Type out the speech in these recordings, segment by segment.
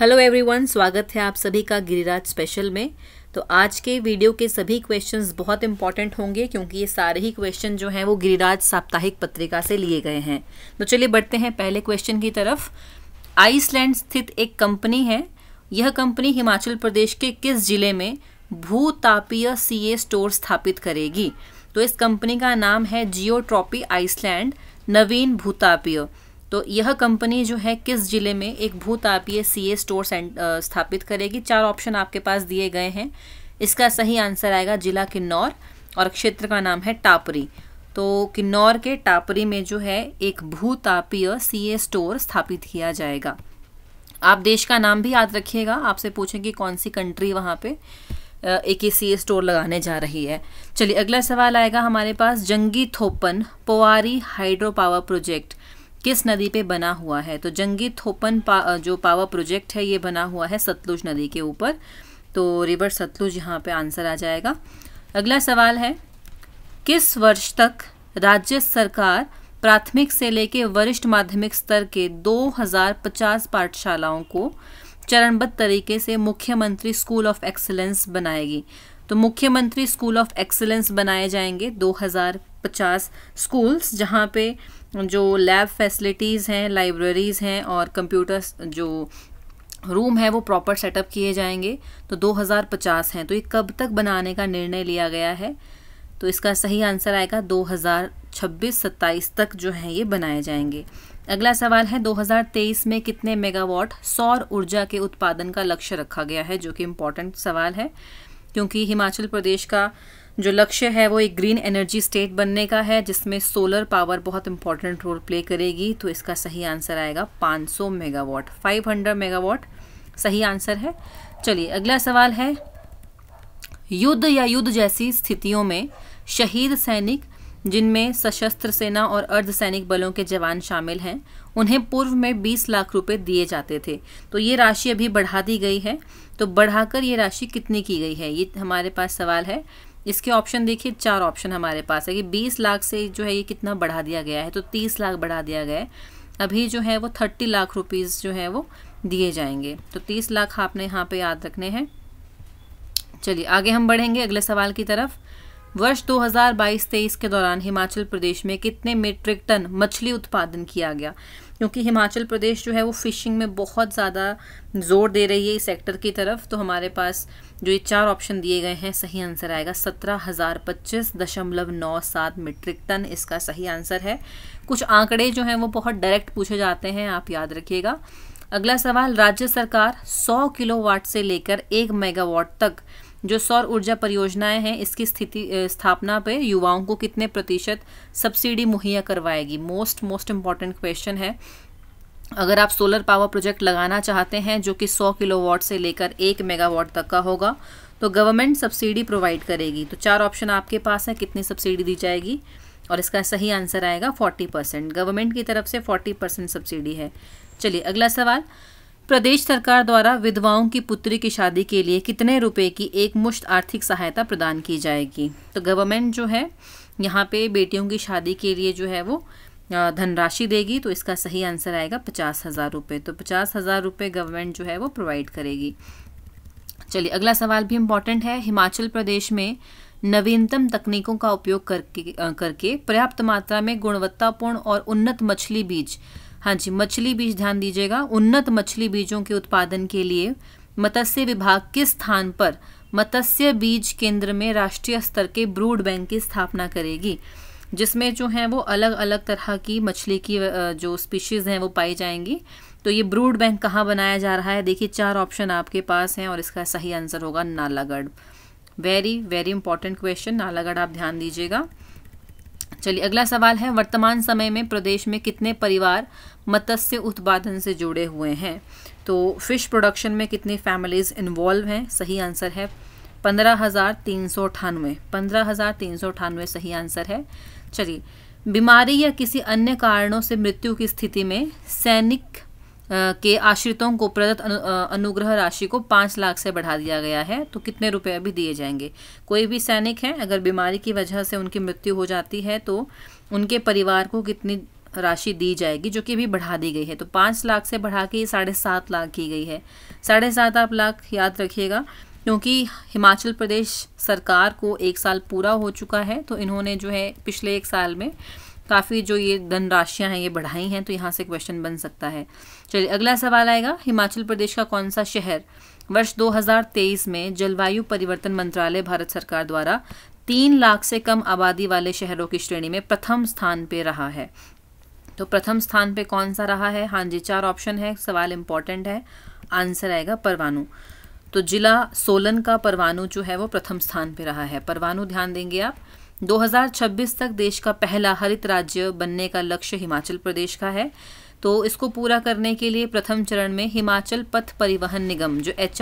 hello everyone स्वागत है आप सभी का गिरिराज स्पेशल में तो आज के वीडियो के सभी क्वेश्चंस बहुत इंपॉर्टेंट होंगे क्योंकि ये सारे ही क्वेश्चन जो हैं वो गिरिराज साप्ताहिक पत्रिका से लिए गए हैं तो चलिए बढ़ते हैं पहले क्वेश्चन की तरफ आइसलैंड स्थित एक कंपनी है यह कंपनी हिमाचल प्रदेश के किस जिले में भूतापीय सी स्टोर स्थापित करेगी तो इस कंपनी का नाम है जियोट्रॉपी आइसलैंड नवीन भूतापीय तो यह कंपनी जो है किस ज़िले में एक भूतापीय सी ए स्टोर स्थापित करेगी चार ऑप्शन आपके पास दिए गए हैं इसका सही आंसर आएगा जिला किन्नौर और क्षेत्र का नाम है टापरी तो किन्नौर के टापरी में जो है एक भूतापीय सी ए स्टोर स्थापित किया जाएगा आप देश का नाम भी याद रखिएगा आपसे पूछें कि कौन सी कंट्री वहाँ पे एक ही सी स्टोर लगाने जा रही है चलिए अगला सवाल आएगा हमारे पास Jangi Thopan Powari hydro power project किस नदी पे बना हुआ है तो जंगी थोपन पा, जो पावर प्रोजेक्ट है ये बना हुआ है सतलुज नदी के ऊपर तो रिवर सतलुज यहाँ पे आंसर आ जाएगा अगला सवाल है किस वर्ष तक राज्य सरकार प्राथमिक से लेके वरिष्ठ माध्यमिक स्तर के 2050 पाठशालाओं को चरणबद्ध तरीके से मुख्यमंत्री स्कूल ऑफ एक्सलेंस बनाएगी तो मुख्यमंत्री स्कूल ऑफ एक्सलेंस बनाए जाएंगे पचास स्कूल्स जहाँ पे जो लैब फैसिलिटीज़ हैं लाइब्रेरीज़ हैं और कंप्यूटर्स जो रूम है वो प्रॉपर सेटअप किए जाएंगे तो 2050 हैं तो ये कब तक बनाने का निर्णय लिया गया है तो इसका सही आंसर आएगा 2026-27 तक जो है ये बनाए जाएंगे अगला सवाल है 2023 में कितने मेगावाट सौर ऊर्जा के उत्पादन का लक्ष्य रखा गया है जो कि इम्पोर्टेंट सवाल है क्योंकि हिमाचल प्रदेश का जो लक्ष्य है वो एक ग्रीन एनर्जी स्टेट बनने का है जिसमें सोलर पावर बहुत इंपॉर्टेंट रोल प्ले करेगी तो इसका सही आंसर आएगा 500 मेगावाट 500 मेगावाट सही आंसर है चलिए अगला सवाल है युद्ध या युद्ध जैसी स्थितियों में शहीद सैनिक जिनमें सशस्त्र सेना और अर्ध सैनिक बलों के जवान शामिल हैं उन्हें पूर्व में 20 लाख रुपए दिए जाते थे तो ये राशि अभी बढ़ा दी गई है तो बढ़ाकर ये राशि कितनी की गई है ये हमारे पास सवाल है इसके ऑप्शन देखिए चार ऑप्शन हमारे पास है कि बीस लाख से जो है ये कितना बढ़ा दिया गया है तो तीस लाख बढ़ा दिया गया है अभी जो है वो थर्टी लाख रुपीज़ जो है वो दिए जाएंगे तो तीस लाख आपने यहाँ पे याद रखने हैं चलिए आगे हम बढ़ेंगे अगले सवाल की तरफ वर्ष 2022-23 के दौरान हिमाचल प्रदेश में कितने मीट्रिक टन मछली उत्पादन किया गया क्योंकि हिमाचल प्रदेश जो है वो फ़िशिंग में बहुत ज़्यादा जोर दे रही है इस सेक्टर की तरफ तो हमारे पास जो ये चार ऑप्शन दिए गए हैं सही आंसर आएगा सत्रह हज़ार पच्चीस दशमलव नौ सात मीट्रिक टन इसका सही आंसर है कुछ आंकड़े जो हैं वो बहुत डायरेक्ट पूछे जाते हैं आप याद रखिएगा अगला सवाल राज्य सरकार सौ किलो से लेकर एक मेगावाट तक जो सौर ऊर्जा परियोजनाएं हैं इसकी स्थिति स्थापना पे युवाओं को कितने प्रतिशत सब्सिडी मुहैया करवाएगी मोस्ट मोस्ट इम्पॉर्टेंट क्वेश्चन है अगर आप सोलर पावर प्रोजेक्ट लगाना चाहते हैं जो कि 100 किलोवाट से लेकर एक मेगावाट तक का होगा तो गवर्नमेंट सब्सिडी प्रोवाइड करेगी तो चार ऑप्शन आपके पास है कितनी सब्सिडी दी जाएगी और इसका सही आंसर आएगा 40 परसेंट गवर्नमेंट की तरफ से 40 परसेंट सब्सिडी है चलिए अगला सवाल प्रदेश सरकार द्वारा विधवाओं की पुत्री की शादी के लिए कितने रुपए की एक मुश्त आर्थिक सहायता प्रदान की जाएगी तो गवर्नमेंट जो है यहाँ पे बेटियों की शादी के लिए जो है वो धनराशि देगी तो इसका सही आंसर आएगा पचास हज़ार रुपये तो पचास हज़ार रुपये गवर्नमेंट जो है वो प्रोवाइड करेगी चलिए अगला सवाल भी इम्पॉर्टेंट है हिमाचल प्रदेश में नवीनतम तकनीकों का उपयोग करके करके पर्याप्त मात्रा में गुणवत्तापूर्ण और उन्नत मछली बीज हाँ जी मछली बीज ध्यान दीजिएगा उन्नत मछली बीजों के उत्पादन के लिए मत्स्य विभाग के स्थान पर मत्स्य बीज केंद्र में राष्ट्रीय स्तर के ब्रूड बैंक की स्थापना करेगी जिसमें जो है वो अलग अलग तरह की मछली की जो स्पीशीज़ हैं वो पाई जाएंगी तो ये ब्रूड बैंक कहाँ बनाया जा रहा है देखिए चार ऑप्शन आपके पास हैं और इसका सही आंसर होगा Nalagarh very very important question Nalagarh आप ध्यान दीजिएगा चलिए अगला सवाल है वर्तमान समय में प्रदेश में कितने परिवार मत्स्य उत्पादन से जुड़े हुए हैं तो फिश प्रोडक्शन में कितनी फैमिलीज़ इन्वॉल्व हैं सही आंसर है पंद्रह हज़ार तीन सौ अठानवे पंद्रह हज़ार तीन सौ अठानवे सही आंसर है चलिए बीमारी या किसी अन्य कारणों से मृत्यु की स्थिति में सैनिक के आश्रितों को प्रदत्त अनु, अनुग्रह राशि को पाँच लाख से बढ़ा दिया गया है तो कितने रुपए अभी दिए जाएंगे कोई भी सैनिक हैं अगर बीमारी की वजह से उनकी मृत्यु हो जाती है तो उनके परिवार को कितनी राशि दी जाएगी जो कि अभी बढ़ा दी गई है तो पाँच लाख से बढ़ा के साढ़े सात लाख की गई है साढ़े सात आप लाख याद रखिएगा क्योंकि हिमाचल प्रदेश सरकार को एक साल पूरा हो चुका है तो इन्होंने जो है पिछले एक साल में काफ़ी जो ये धनराशियाँ हैं ये बढ़ाई हैं तो यहाँ से क्वेश्चन बन सकता है चलिए अगला सवाल आएगा हिमाचल प्रदेश का कौन सा शहर वर्ष 2023 में जलवायु परिवर्तन मंत्रालय भारत सरकार द्वारा तीन लाख से कम आबादी वाले शहरों की श्रेणी में प्रथम स्थान पे रहा है तो प्रथम स्थान पे कौन सा रहा है हाँ जी चार ऑप्शन है सवाल इम्पॉर्टेंट है आंसर आएगा परवाणु तो जिला सोलन का परवाणु जो है वो प्रथम स्थान पे रहा है परवाणु ध्यान देंगे आप 2026 तक देश का पहला हरित राज्य बनने का लक्ष्य हिमाचल प्रदेश का है तो इसको पूरा करने के लिए प्रथम चरण में हिमाचल पथ परिवहन निगम जो एच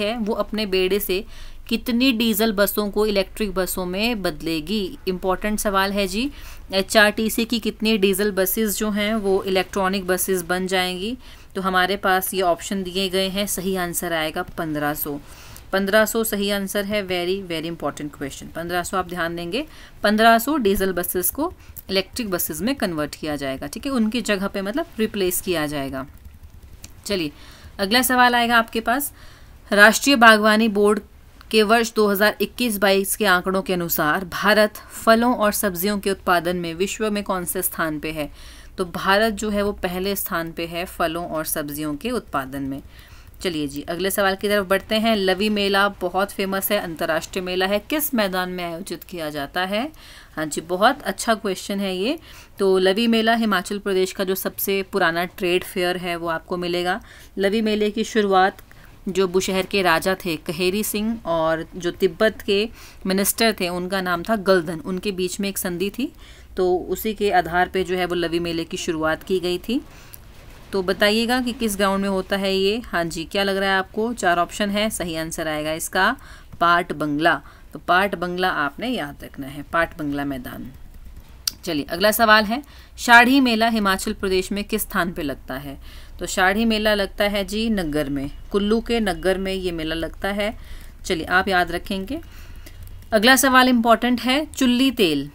है वो अपने बेड़े से कितनी डीजल बसों को इलेक्ट्रिक बसों में बदलेगी इम्पॉर्टेंट सवाल है जी एच की कितनी डीजल बसेस जो हैं वो इलेक्ट्रॉनिक बसेस बन जाएंगी तो हमारे पास ये ऑप्शन दिए गए हैं सही आंसर आएगा पंद्रह सौ 1500 सही आंसर है वेरी वेरी इंपॉर्टेंट क्वेश्चन 1500 आप ध्यान देंगे 1500 डीजल बसेस को इलेक्ट्रिक बसेस में कन्वर्ट किया जाएगा ठीक है उनकी जगह पे मतलब रिप्लेस किया जाएगा चलिए अगला सवाल आएगा आपके पास राष्ट्रीय बागवानी बोर्ड के वर्ष 2021-22 के आंकड़ों के अनुसार भारत फलों और सब्जियों के उत्पादन में विश्व में कौन से स्थान पे है तो भारत जो है वो पहले स्थान पे है फलों और सब्जियों के उत्पादन में चलिए जी अगले सवाल की तरफ बढ़ते हैं लवी मेला बहुत फेमस है अंतर्राष्ट्रीय मेला है किस मैदान में आयोजित किया जाता है हाँ जी बहुत अच्छा क्वेश्चन है ये तो लवी मेला हिमाचल प्रदेश का जो सबसे पुराना ट्रेड फेयर है वो आपको मिलेगा लवी मेले की शुरुआत जो बुशहर के राजा थे कहेरी सिंह और जो तिब्बत के मिनिस्टर थे उनका नाम था गलदन उनके बीच में एक संधि थी तो उसी के आधार पे जो है वो लवी मेले की शुरुआत की गई थी तो बताइएगा कि किस ग्राउंड में होता है ये हाँ जी क्या लग रहा है आपको चार ऑप्शन है सही आंसर आएगा इसका पाट बंगला तो पाट बंगला आपने याद रखना है पाट बंगला मैदान चलिए अगला सवाल है शाढ़ी मेला हिमाचल प्रदेश में किस स्थान पे लगता है तो शाढ़ी मेला लगता है जी नगर में कुल्लू के नगर में ये मेला लगता है चलिए आप याद रखेंगे अगला सवाल इम्पॉर्टेंट है चुल्ली तेल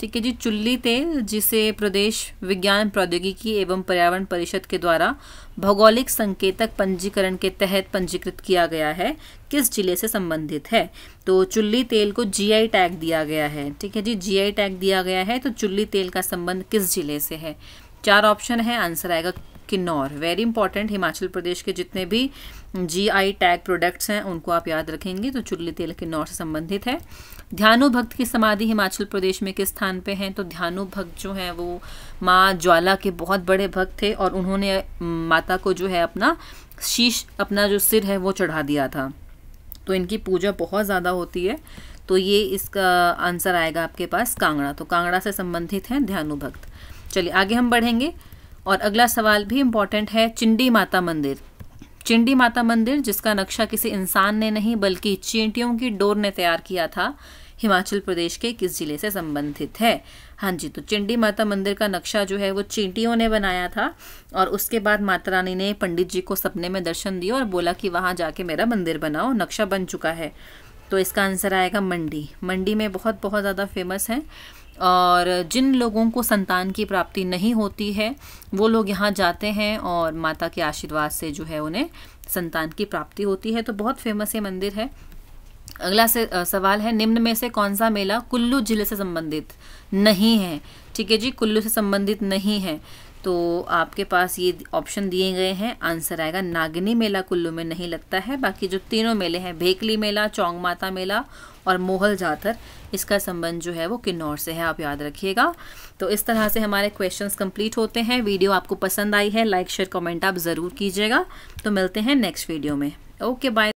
ठीक है जी चुल्ली तेल जिसे प्रदेश विज्ञान प्रौद्योगिकी एवं पर्यावरण परिषद के द्वारा भौगोलिक संकेतक पंजीकरण के तहत पंजीकृत किया गया है किस जिले से संबंधित है तो चुल्ली तेल को जीआई टैग दिया गया है ठीक है जी जीआई टैग दिया गया है तो चुल्ली तेल का संबंध किस जिले से है चार ऑप्शन है आंसर आएगा किन्नौर वेरी इंपॉर्टेंट हिमाचल प्रदेश के जितने भी जीआई टैग प्रोडक्ट्स हैं उनको आप याद रखेंगे तो चुल्ली तेल किन्नौर से संबंधित है ध्यानु भक्त की समाधि हिमाचल प्रदेश में किस स्थान पे हैं तो ध्यानु भक्त जो हैं वो माँ ज्वाला के बहुत बड़े भक्त थे और उन्होंने माता को जो है अपना शीश अपना जो सिर है वो चढ़ा दिया था तो इनकी पूजा बहुत ज़्यादा होती है तो ये इसका आंसर आएगा आपके पास कांगड़ा तो कांगड़ा से संबंधित हैं ध्यानु भक्त चलिए आगे हम बढ़ेंगे और अगला सवाल भी इम्पॉर्टेंट है चिंडी माता मंदिर चिंडी माता मंदिर जिसका नक्शा किसी इंसान ने नहीं बल्कि चींटियों की डोर ने तैयार किया था हिमाचल प्रदेश के किस जिले से संबंधित है हाँ जी तो चिंडी माता मंदिर का नक्शा जो है वो चींटियों ने बनाया था और उसके बाद माता रानी ने पंडित जी को सपने में दर्शन दिया और बोला कि वहाँ जाके मेरा मंदिर बनाओ नक्शा बन चुका है तो इसका आंसर आएगा मंडी मंडी में बहुत बहुत ज़्यादा फेमस है और जिन लोगों को संतान की प्राप्ति नहीं होती है वो लोग यहाँ जाते हैं और माता के आशीर्वाद से जो है उन्हें संतान की प्राप्ति होती है तो बहुत फेमस ये मंदिर है अगला से सवाल है निम्न में से कौन सा मेला कुल्लू जिले से संबंधित नहीं है ठीक है जी कुल्लू से संबंधित नहीं है तो आपके पास ये ऑप्शन दिए गए हैं आंसर आएगा नागिनी मेला कुल्लू में नहीं लगता है बाकी जो तीनों मेले हैं भेकली मेला चौंग माता मेला और मोहल जाथर इसका संबंध जो है वो किन्नौर से है आप याद रखिएगा तो इस तरह से हमारे क्वेश्चंस कंप्लीट होते हैं वीडियो आपको पसंद आई है लाइक शेयर कमेंट आप ज़रूर कीजिएगा तो मिलते हैं नेक्स्ट वीडियो में ओके बाय